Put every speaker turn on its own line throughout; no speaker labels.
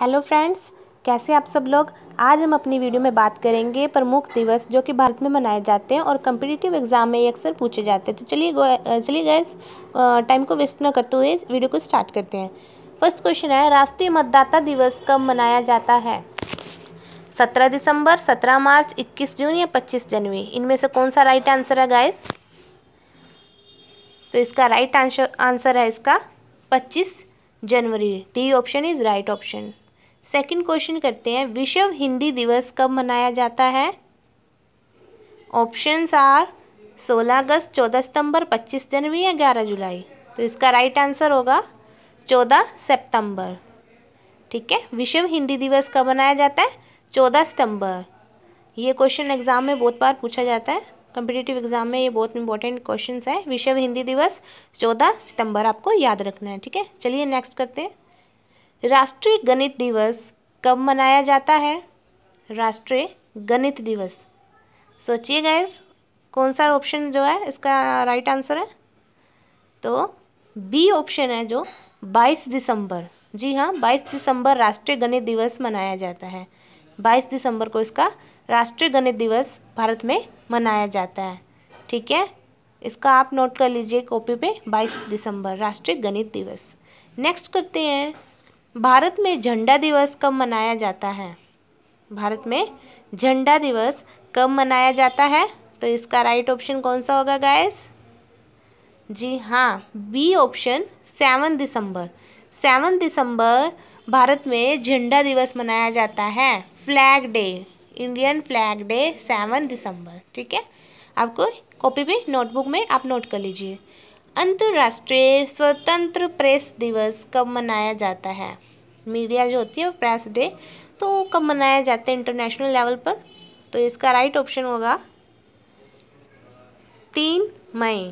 hello friends कैसे आप सब लोग आज हम अपनी वीडियो में बात करेंगे प्रमुख दिवस जो कि भारत में मनाए जाते हैं और कम्पिटिटिव एग्जाम में ये अक्सर पूछे जाते हैं तो चलिए चलिए गैस टाइम को वेस्ट न करते हुए वीडियो को स्टार्ट करते हैं फर्स्ट क्वेश्चन है राष्ट्रीय मतदाता दिवस कब मनाया जाता है सत्रह दिसंबर सत्रह मार्च इक्कीस जून या पच्चीस जनवरी इनमें से कौन सा राइट आंसर है गाइस तो इसका राइट आंसर आंसर है इसका पच्चीस जनवरी D option is right option second question करते हैं विश्व हिंदी दिवस कब मनाया जाता है ऑप्शंस आर 16 अगस्त 14 सितंबर 25 जनवरी या 11 जुलाई तो इसका राइट आंसर होगा 14 सितंबर ठीक है विश्व हिंदी दिवस कब मनाया जाता है 14 सितंबर ये क्वेश्चन एग्ज़ाम में बहुत बार पूछा जाता है कंपिटेटिव एग्ज़ाम में ये बहुत इंपॉर्टेंट क्वेश्चन है विश्व हिंदी दिवस चौदह सितंबर आपको याद रखना है ठीक है चलिए नेक्स्ट करते हैं राष्ट्रीय गणित दिवस कब मनाया जाता है राष्ट्रीय गणित दिवस सोचिए गैस कौन सा ऑप्शन जो है इसका राइट आंसर है तो बी ऑप्शन है जो 22 दिसंबर जी हाँ 22 दिसंबर राष्ट्रीय गणित दिवस मनाया जाता है 22 दिसंबर को इसका राष्ट्रीय गणित दिवस भारत में मनाया जाता है ठीक है इसका आप नोट कर लीजिए कॉपी पे 22 दिसंबर राष्ट्रीय गणित दिवस नेक्स्ट करते हैं भारत में झंडा दिवस कब मनाया जाता है भारत में झंडा दिवस कब मनाया जाता है तो इसका राइट ऑप्शन कौन सा होगा गायस जी हाँ बी ऑप्शन सेवन दिसंबर सेवन दिसंबर भारत में झंडा दिवस मनाया जाता है flag day Indian flag day seven दिसंबर ठीक है आपको कॉपी पे नोटबुक में आप नोट कर लीजिए अंतर्राष्ट्रीय स्वतंत्र प्रेस दिवस कब मनाया जाता है मीडिया जो होती है प्रेस डे तो कब मनाया जाता है इंटरनेशनल लेवल पर तो इसका राइट ऑप्शन होगा तीन मई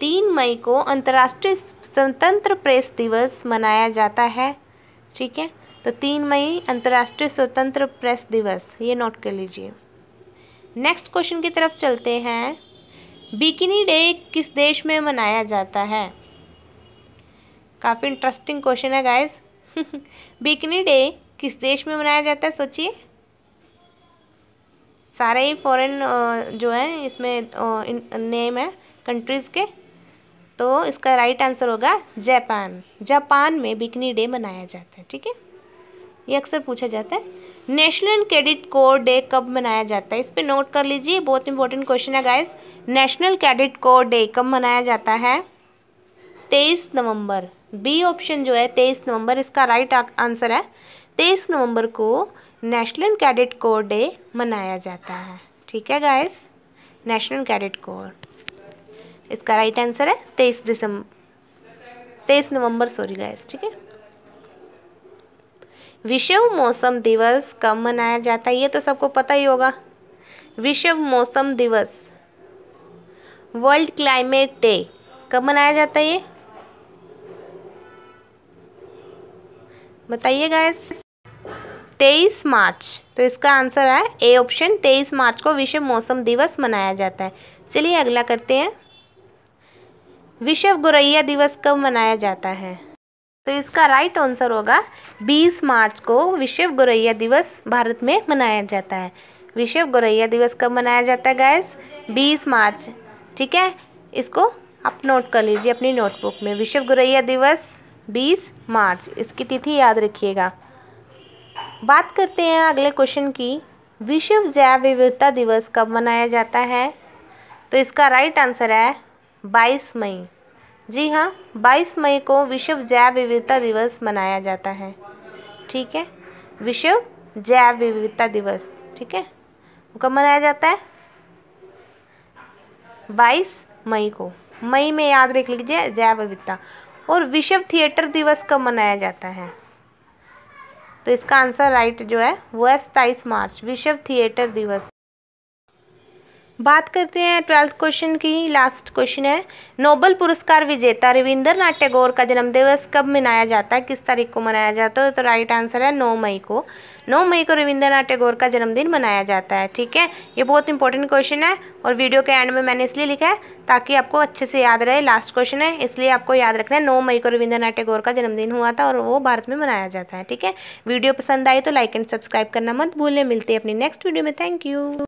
तीन मई को अंतर्राष्ट्रीय स्वतंत्र प्रेस दिवस मनाया जाता है ठीक है तो तीन मई अंतर्राष्ट्रीय स्वतंत्र प्रेस दिवस ये नोट कर लीजिए नेक्स्ट क्वेश्चन की तरफ चलते हैं बिकिनी डे किस देश में मनाया जाता है काफ़ी इंटरेस्टिंग क्वेश्चन है गाइस बिकिनी डे किस देश में मनाया जाता है सोचिए सारे ही फॉरेन जो है इसमें नेम है कंट्रीज़ के तो इसका राइट आंसर होगा जापान जापान में बिकनी डे मनाया जाता है ठीक है ये अक्सर पूछा जाता है नेशनल क्रेडिट कोर डे कब मनाया जाता है इस पर नोट कर लीजिए बहुत इंपॉर्टेंट क्वेश्चन है guys national credit corps day कब मनाया जाता है तेईस नवंबर बी ऑप्शन जो है तेईस नवंबर इसका राइट आंसर है तेईस नवंबर को नेशनल कैडिट कोर डे मनाया जाता है ठीक है गाइस नेशनल कैडिट कोर इसका राइट आंसर है तेईस दिसंबर तेईस नवंबर सॉरी गाइस ठीक है विश्व मौसम दिवस कब मनाया जाता है ये तो सबको पता ही होगा विश्व मौसम दिवस वर्ल्ड क्लाइमेट डे कब मनाया जाता है ये बताइए गाइस तेईस मार्च तो इसका आंसर है ए ऑप्शन तेईस मार्च को विश्व मौसम दिवस मनाया जाता है चलिए अगला करते हैं विश्व गुरैया दिवस कब मनाया जाता है तो इसका राइट आंसर होगा 20 मार्च को विश्व गौरैया दिवस भारत में मनाया जाता है विश्व गौरैया दिवस कब मनाया जाता है गैस 20 मार्च ठीक है इसको आप नोट कर लीजिए अपनी नोटबुक में विश्व गौरैया दिवस 20 मार्च इसकी तिथि याद रखिएगा बात करते हैं अगले क्वेश्चन की विश्व जैव विविधता दिवस कब मनाया जाता है तो इसका राइट आंसर है बाईस मई जी हाँ बाईस मई को विश्व जैव विविधता दिवस मनाया जाता है ठीक है विश्व जैव विविधता दिवस ठीक है कब मनाया जाता है बाईस मई को मई में याद रख लीजिए जैव विविधता और विश्व थिएटर दिवस कब मनाया जाता है तो इसका आंसर राइट जो है वो है सताईस मार्च विश्व थिएटर दिवस बात करते हैं ट्वेल्थ क्वेश्चन की लास्ट क्वेश्चन है नोबल पुरस्कार विजेता रविंद्र नाथ टैगोर का जन्म दिवस कब मनाया जाता है किस तारीख को मनाया जाता है तो राइट आंसर है नौ मई को नौ मई को रविंद्रनाथ टैगोर का जन्मदिन मनाया जाता है ठीक है ये बहुत इंपॉर्टेंट क्वेश्चन है और वीडियो के एंड में मैंने इसलिए लिखा है ताकि आपको अच्छे से याद रहे लास्ट क्वेश्चन है इसलिए आपको याद रखना है नौ मई को रविंद्रनाथ टैगोर का जन्मदिन हुआ था और वो भारत में मनाया जाता है ठीक है वीडियो पसंद आई तो लाइक एंड सब्सक्राइब करना मत भूलें मिलते हैं अपनी नेक्स्ट वीडियो में थैंक यू